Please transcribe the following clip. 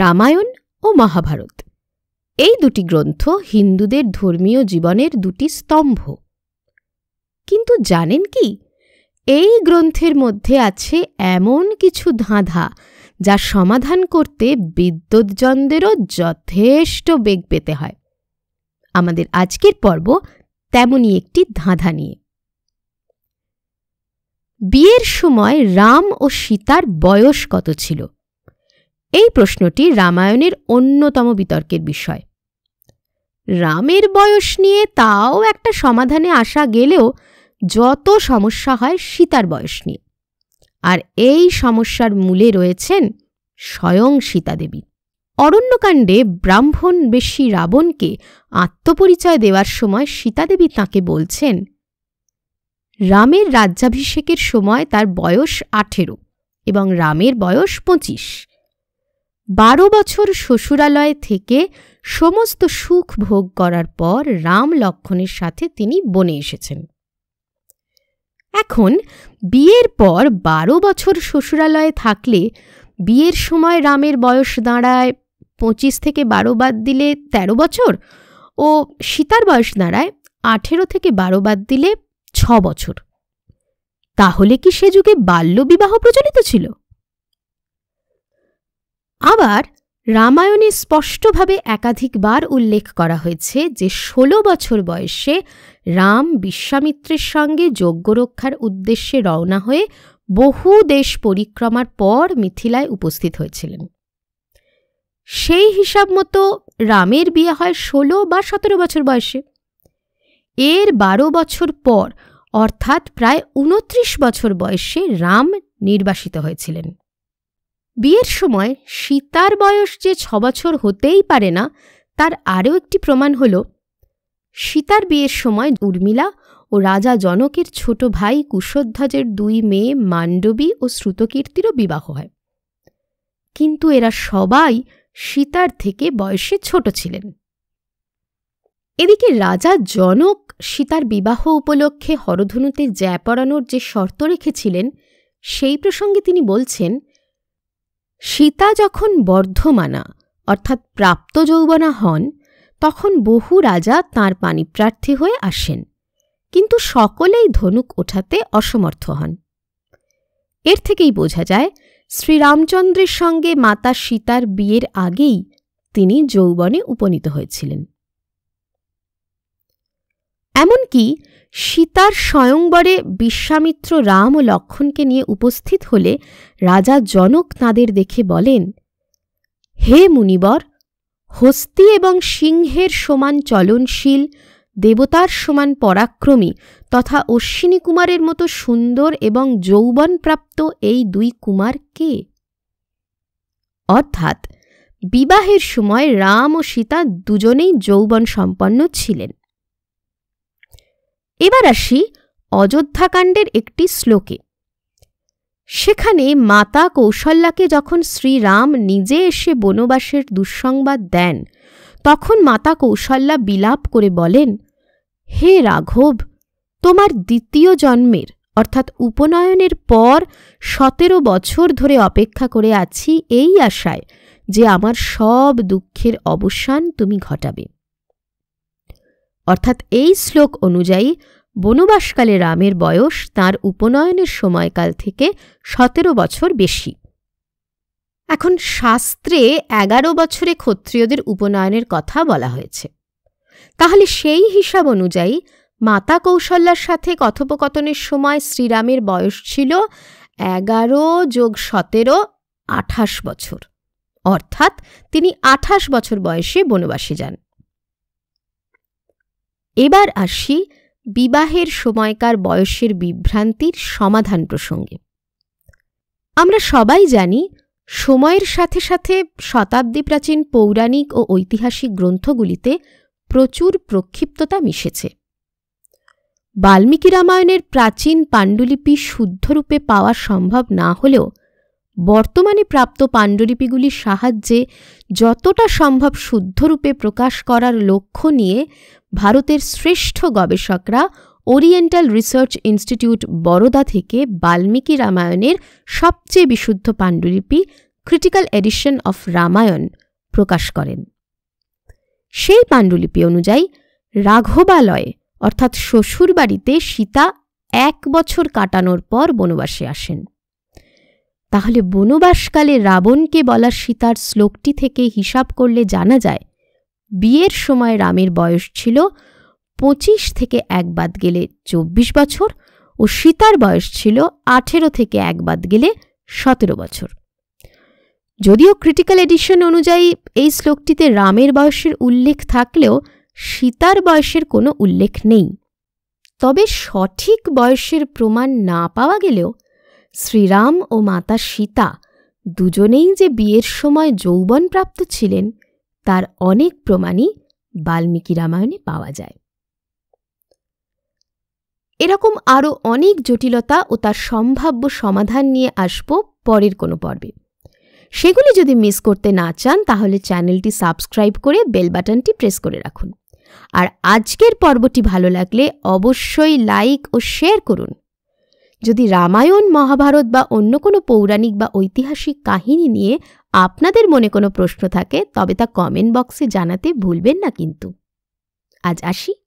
রামায়ণ ও মহাভারত এই দুটি গ্রন্থ হিন্দুদের ধর্মীয় জীবনের দুটি স্তম্ভ কিন্তু জানেন কি এই গ্রন্থের মধ্যে আছে এমন কিছু ধাঁধা যা সমাধান করতে বিদ্যুৎজনদেরও যথেষ্ট বেগ পেতে হয় আমাদের আজকের পর্ব তেমনই একটি ধাঁধা নিয়ে বিয়ের সময় রাম ও সীতার বয়স কত ছিল এই প্রশ্নটি রামায়ণের অন্যতম বিতর্কের বিষয় রামের বয়স নিয়ে তাও একটা সমাধানে আসা গেলেও যত সমস্যা হয় সীতার বয়স নিয়ে আর এই সমস্যার মূলে রয়েছেন স্বয়ং সীতাদেবী অরণ্যকাণ্ডে ব্রাহ্মণ বেশি রাবণকে আত্মপরিচয় দেওয়ার সময় সীতাদেবী তাকে বলছেন রামের রাজ্যাভিষেকের সময় তার বয়স আঠেরো এবং রামের বয়স পঁচিশ বারো বছর শ্বশুরালয় থেকে সমস্ত সুখ ভোগ করার পর রাম লক্ষণের সাথে তিনি বনে এসেছেন এখন বিয়ের পর বারো বছর শ্বশুরালয়ে থাকলে বিয়ের সময় রামের বয়স দাঁড়ায় পঁচিশ থেকে বারো বাদ দিলে ১৩ বছর ও সীতার বয়স দাঁড়ায় আঠেরো থেকে বারো বাদ দিলে ছ বছর তাহলে কি সে যুগে বাল্যবিবাহ প্রচলিত ছিল আবার রামায়ণে স্পষ্টভাবে একাধিকবার উল্লেখ করা হয়েছে যে ষোলো বছর বয়সে রাম বিশ্বামিত্রের সঙ্গে যজ্ঞ রক্ষার উদ্দেশ্যে রওনা হয়ে বহু দেশ পরিক্রমার পর মিথিলায় উপস্থিত হয়েছিলেন সেই হিসাব মতো রামের বিয়ে হয় ষোলো বা সতেরো বছর বয়সে এর বারো বছর পর অর্থাৎ প্রায় উনত্রিশ বছর বয়সে রাম নির্বাসিত হয়েছিলেন বিয়ের সময় সীতার বয়স যে ছ বছর হতেই পারে না তার আরও একটি প্রমাণ হল সীতার বিয়ের সময় উর্মিলা ও রাজা জনকের ছোট ভাই কুশধ্বজের দুই মেয়ে মাণ্ডবী ও শ্রুতকীর্তিরও বিবাহ হয় কিন্তু এরা সবাই সীতার থেকে বয়সে ছোট ছিলেন এদিকে রাজা জনক সীতার বিবাহ উপলক্ষে হরধনুতে জ্যা পড়ানোর যে শর্ত রেখেছিলেন সেই প্রসঙ্গে তিনি বলছেন সীতা যখন বর্ধমানা অর্থাৎ প্রাপ্ত যৌবনা হন তখন বহু রাজা তাঁর পানিপ্রার্থী হয়ে আসেন কিন্তু সকলেই ধনুক ওঠাতে অসমর্থ হন এর থেকেই বোঝা যায় শ্রীরামচন্দ্রের সঙ্গে মাতা সীতার বিয়ের আগেই তিনি যৌবনে উপনীত হয়েছিলেন এমনকি সীতার স্বয়ংবরে বিশ্বামিত্র রাম ও লক্ষণকে নিয়ে উপস্থিত হলে রাজা জনক তাঁদের দেখে বলেন হে মুনিবর হস্তি এবং সিংহের সমান চলনশীল দেবতার সমান পরাক্রমী তথা অশ্বিনী কুমারের মতো সুন্দর এবং যৌবনপ্রাপ্ত এই দুই কুমার কে অর্থাৎ বিবাহের সময় রাম ও সীতা দুজনেই যৌবন সম্পন্ন ছিলেন এবার আসি অযোধ্যাকাণ্ডের একটি শ্লোকে সেখানে মাতা কৌশল্যাকে যখন শ্রীরাম নিজে এসে বনবাসের দুঃসংবাদ দেন তখন মাতা কৌশল্যা বিলাপ করে বলেন হে রাঘব তোমার দ্বিতীয় জন্মের অর্থাৎ উপনয়নের পর সতেরো বছর ধরে অপেক্ষা করে আছি এই আশায় যে আমার সব দুঃখের অবসান তুমি ঘটাবে অর্থাৎ এই শ্লোক অনুযায়ী বনবাসকালে রামের বয়স তার উপনয়নের সময়কাল থেকে সতেরো বছর বেশি এখন শাস্ত্রে এগারো বছরে ক্ষত্রিয়দের উপনয়নের কথা বলা হয়েছে তাহলে সেই হিসাব অনুযায়ী মাতা কৌশল্যার সাথে কথোপকথনের সময় শ্রীরামের বয়স ছিল এগারো যোগ সতেরো আঠাশ বছর অর্থাৎ তিনি আঠাশ বছর বয়সে বনবাসী যান এবার আসি বিবাহের সময়কার বয়সের বিভ্রান্তির সমাধান প্রসঙ্গে আমরা সবাই জানি সময়ের সাথে সাথে শতাব্দী প্রাচীন পৌরাণিক ও ঐতিহাসিক গ্রন্থগুলিতে প্রচুর প্রক্ষিপ্ততা মিশেছে বাল্মীকি রামায়ণের প্রাচীন পাণ্ডুলিপি শুদ্ধরূপে পাওয়া সম্ভব না হলেও বর্তমানে প্রাপ্ত পাণ্ডুলিপিগুলির সাহায্যে যতটা সম্ভব শুদ্ধরূপে প্রকাশ করার লক্ষ্য নিয়ে ভারতের শ্রেষ্ঠ গবেষকরা ওরিয়েন্টাল রিসার্চ ইনস্টিটিউট বরোদা থেকে বাল্মীকি রামায়ণের সবচেয়ে বিশুদ্ধ পাণ্ডুলিপি ক্রিটিক্যাল এডিশন অফ রামায়ণ প্রকাশ করেন সেই পাণ্ডুলিপি অনুযায়ী রাঘবালয় অর্থাৎ শ্বশুরবাড়িতে সীতা এক বছর কাটানোর পর বনবাসে আসেন তাহলে বনবাসকালে রাবণকে বলা সীতার শ্লোকটি থেকে হিসাব করলে জানা যায় বিয়ের সময় রামের বয়স ছিল পঁচিশ থেকে এক বাদ গেলে চব্বিশ বছর ও সীতার বয়স ছিল আঠেরো থেকে এক বাদ গেলে সতেরো বছর যদিও ক্রিটিক্যাল এডিশন অনুযায়ী এই শ্লোকটিতে রামের বয়সের উল্লেখ থাকলেও সীতার বয়সের কোনো উল্লেখ নেই তবে সঠিক বয়সের প্রমাণ না পাওয়া গেলেও শ্রীরাম ও মাতা সীতা দুজনেই যে বিয়ের সময় যৌবনপ্রাপ্ত ছিলেন তার অনেক প্রমাণই বাল্মীকি রামায়ণে পাওয়া যায় এরকম আরও অনেক জটিলতা ও তার সম্ভাব্য সমাধান নিয়ে আসব পরের কোনো পর্বে সেগুলি যদি মিস করতে না চান তাহলে চ্যানেলটি সাবস্ক্রাইব করে বেল বাটনটি প্রেস করে রাখুন আর আজকের পর্বটি ভালো লাগলে অবশ্যই লাইক ও শেয়ার করুন যদি রামায়ণ মহাভারত বা অন্য কোনো পৌরাণিক বা ঐতিহাসিক কাহিনী নিয়ে আপনাদের মনে কোনো প্রশ্ন থাকে তবে তা কমেন্ট বক্সে জানাতে ভুলবেন না কিন্তু আজ আসি